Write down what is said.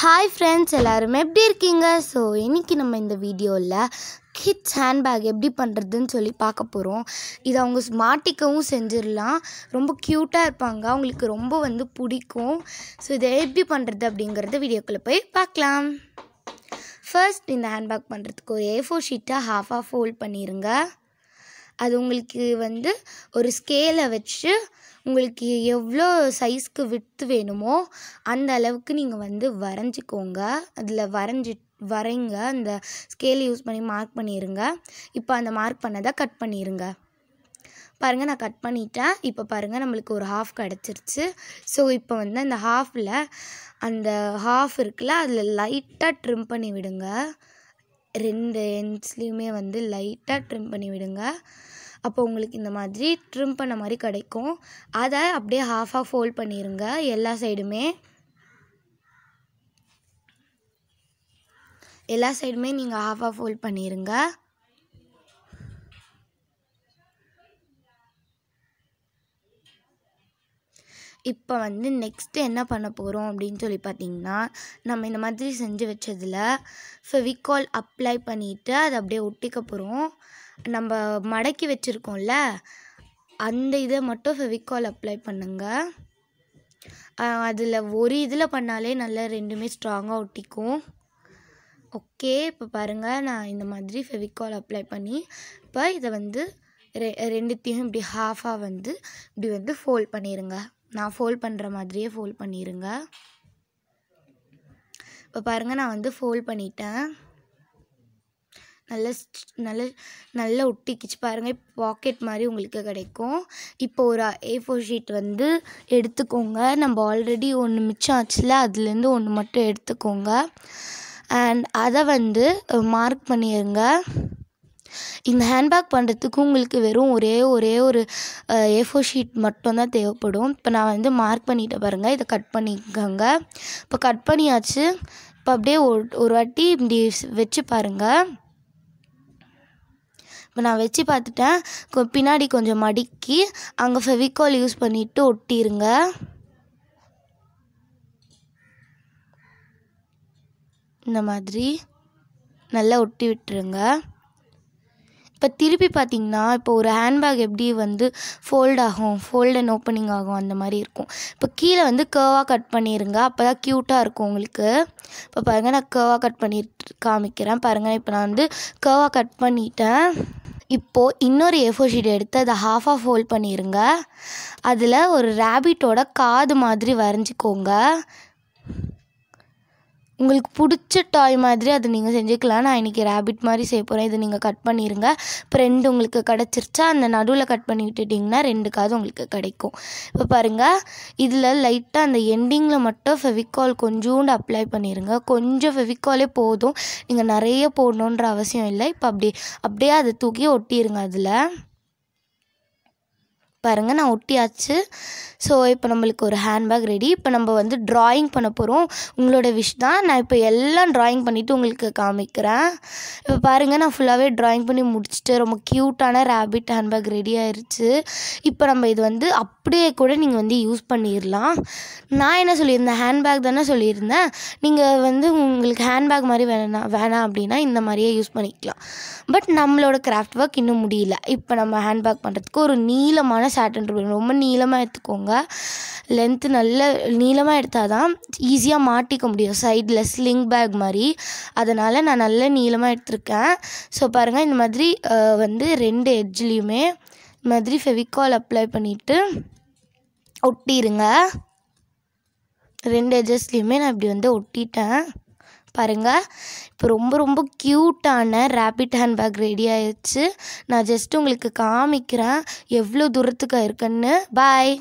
hi friends எல்லோரும் எப்படி இருக்கீங்க ஸோ இன்றைக்கி நம்ம இந்த வீடியோவில் கிட்ஸ் ஹேண்ட்பேக் எப்படி பண்ணுறதுன்னு சொல்லி பார்க்க போகிறோம் இதை அவங்க மாட்டிக்கவும் செஞ்சிடலாம் ரொம்ப க்யூட்டாக இருப்பாங்க அவங்களுக்கு ரொம்ப வந்து பிடிக்கும் ஸோ இதை எப்படி பண்ணுறது அப்படிங்கிறத வீடியோக்குள்ளே போய் பார்க்கலாம் ஃபர்ஸ்ட் இந்த ஹேண்ட்பேக் பண்ணுறதுக்கு ஒரு ஏ ஃபோர் ஷீட்டை ஹாஃப் ஆஃப் ஃபோல்ட் பண்ணிடுங்க அது உங்களுக்கு வந்து ஒரு ஸ்கேலை வச்சு உங்களுக்கு எவ்வளோ சைஸ்க்கு விற்று வேணுமோ அந்த அளவுக்கு நீங்கள் வந்து வரைஞ்சிக்கோங்க அதில் வரைஞ்சி வரைங்க அந்த ஸ்கேல் யூஸ் பண்ணி மார்க் பண்ணிடுங்க இப்போ அந்த மார்க் பண்ணதை கட் பண்ணிடுங்க பாருங்கள் நான் கட் பண்ணிட்டேன் இப்போ பாருங்கள் நம்மளுக்கு ஒரு ஹாஃப் கிடச்சிருச்சு ஸோ இப்போ வந்து அந்த ஹாஃபில் அந்த ஹாஃப் இருக்குல்ல அதில் லைட்டாக ட்ரிம் பண்ணி விடுங்க ரெண்டு எண்ட்ஸ்லேயுமே வந்து லைட்டாக ட்ரிம் பண்ணி விடுங்க அப்போ உங்களுக்கு இந்த மாதிரி ட்ரிம் பண்ண மாதிரி கிடைக்கும் அதை அப்படியே ஹாஃப் ஆஃப் ஃபோல்ட் பண்ணிடுங்க எல்லா சைடுமே எல்லா சைடுமே நீங்கள் ஹாஃப் ஆஃப் ஃபோல்ட் பண்ணிடுங்க இப்போ வந்து நெக்ஸ்ட்டு என்ன பண்ண போகிறோம் அப்படின்னு சொல்லி பார்த்தீங்கன்னா நம்ம இந்த மாதிரி செஞ்சு வச்சதில் ஃபெவிகால் அப்ளை பண்ணிவிட்டு அதை அப்படியே ஒட்டிக்க போகிறோம் நம்ம மடக்கி வச்சுருக்கோம்ல அந்த இதை மட்டும் ஃபெவிகால் அப்ளை பண்ணுங்கள் அதில் ஒரு இதில் பண்ணாலே நல்லா ரெண்டுமே ஸ்ட்ராங்காக ஒட்டிக்கும் ஓகே இப்போ பாருங்கள் நான் இந்த மாதிரி ஃபெவிகால் அப்ளை பண்ணி இப்போ இதை வந்து ரெ ரெண்டுத்தையும் இப்படி ஹாஃபாக வந்து இப்படி வந்து ஃபோல்ட் பண்ணிடுங்க நான் ஃபோல்ட் பண்ணுற மாதிரியே ஃபோல்ட் பண்ணிடுங்க இப்போ பாருங்கள் நான் வந்து ஃபோல்ட் பண்ணிட்டேன் நல்ல நல்ல நல்லா ஒட்டிக்கிச்சு பாருங்கள் பாக்கெட் மாதிரி உங்களுக்கு கிடைக்கும் இப்போ ஒரு ஏ ஃபோர் ஷீட் வந்து எடுத்துக்கோங்க நம்ம ஆல்ரெடி ஒன்று மிச்சம் ஆச்சுல அதுலேருந்து ஒன்று மட்டும் எடுத்துக்கோங்க அண்ட் அதை வந்து மார்க் பண்ணிடுங்க இந்த ஹேண்ட் பேக் பண்ணுறதுக்கு உங்களுக்கு வெறும் ஒரே ஒரே ஒரு ஏ ஃபோர் ஷீட் மட்டும்தான் தேவைப்படும் இப்போ நான் வந்து மார்க் பண்ணிட்டு பாருங்கள் இதை கட் பண்ணிக்கோங்க இப்போ கட் பண்ணியாச்சு இப்போ அப்படியே ஒரு வாட்டி இப்படி வச்சு பாருங்கள் இப்போ நான் வச்சு பார்த்துட்டேன் பின்னாடி கொஞ்சம் மடிக்கி அங்கே ஃபெவிகால் யூஸ் பண்ணிவிட்டு ஒட்டிடுங்க இந்த மாதிரி நல்லா ஒட்டி விட்டுருங்க இப்போ திருப்பி பார்த்தீங்கன்னா இப்போ ஒரு ஹேண்ட்பேக் எப்படி வந்து ஃபோல்ட் ஆகும் ஃபோல்ட் அண்ட் ஓப்பனிங் ஆகும் அந்த மாதிரி இருக்கும் இப்போ கீழே வந்து கேர்வாக கட் பண்ணிடுங்க அப்போ தான் க்யூட்டாக இருக்கும் உங்களுக்கு இப்போ பாருங்கள் நான் கேர்வாக கட் பண்ணிட்டு காமிக்கிறேன் பாருங்கள் இப்போ நான் வந்து கேர்வாக கட் பண்ணிட்டேன் இப்போது இன்னொரு ஏஃபோ ஷீட் எடுத்து அதை ஹாஃபாக ஃபோல்ட் பண்ணிடுங்க அதில் ஒரு ரேபிட்டோட காது மாதிரி வரைஞ்சிக்கோங்க உங்களுக்கு பிடிச்ச டாய் மாதிரி அதை நீங்கள் செஞ்சுக்கலாம் நான் இன்றைக்கி ரேபிட் மாதிரி செய்ய போகிறேன் இதை நீங்கள் கட் பண்ணிடுங்க இப்போ ரெண்டு உங்களுக்கு கிடச்சிருச்சா அந்த நடுவில் கட் பண்ணி விட்டுட்டிங்கன்னா ரெண்டுக்காவது உங்களுக்கு கிடைக்கும் இப்போ பாருங்கள் இதில் லைட்டாக அந்த எண்டிங்கில் மட்டும் ஃபெவிகால் கொஞ்சோண்டு அப்ளை பண்ணிடுங்க கொஞ்சம் ஃபெவிகாலே போதும் நீங்கள் நிறைய போடணுன்ற அவசியம் இல்லை இப்போ அப்படி அப்படியே அதை தூக்கி ஒட்டிடுங்க அதில் பாருங்கள் நான் ஒட்டியாச்சு ஸோ இப்போ நம்மளுக்கு ஒரு ஹேண்ட்பேக் ரெடி இப்போ நம்ம வந்து ட்ராயிங் பண்ண போகிறோம் உங்களோட விஷ் தான் நான் இப்போ எல்லாம் ட்ராயிங் பண்ணிவிட்டு உங்களுக்கு காமிக்கிறேன் இப்போ பாருங்கள் நான் ஃபுல்லாகவே ட்ராயிங் பண்ணி முடிச்சுட்டு ரொம்ப க்யூட்டான ரேபிட் ஹேண்ட்பேக் ரெடி ஆயிடுச்சு இப்போ நம்ம இது வந்து அப் அப்படியே கூட நீங்கள் வந்து யூஸ் பண்ணிடலாம் நான் என்ன சொல்லியிருந்தேன் ஹேண்ட்பேக் தானே சொல்லியிருந்தேன் நீங்கள் வந்து உங்களுக்கு ஹேண்ட்பேக் மாதிரி வேணாம் வேணாம் அப்படின்னா இந்த மாதிரியே யூஸ் பண்ணிக்கலாம் பட் நம்மளோட கிராஃப்ட் ஒர்க் இன்னும் முடியல இப்போ நம்ம ஹேண்ட்பேக் பண்ணுறதுக்கு ஒரு நீளமான சாட்டன் ரூபன் ரொம்ப நீளமாக எடுத்துக்கோங்க லென்த்து நல்ல நீளமாக எடுத்தால் தான் ஈஸியாக மாட்டிக்க முடியும் சைடில் ஸ்லிங் பேக் மாதிரி அதனால் நான் நல்ல நீளமாக எடுத்திருக்கேன் ஸோ பாருங்கள் இந்த மாதிரி வந்து ரெண்டு எட்ஜ்லேயுமே மாதிரி ஃபெவிகால் அப்ளை பண்ணிவிட்டு ஒட்டிடுங்க ரெண்டு எஜஸ்லேயுமே நான் இப்படி வந்து ஒட்டிட்டேன் பாருங்கள் இப்போ ரொம்ப ரொம்ப க்யூட்டான ரேபிட் ஹேண்ட்பேக் ரெடி ஆயிடுச்சு நான் ஜஸ்ட் உங்களுக்கு காமிக்கிறேன் எவ்வளோ தூரத்துக்கு இருக்குன்னு பாய்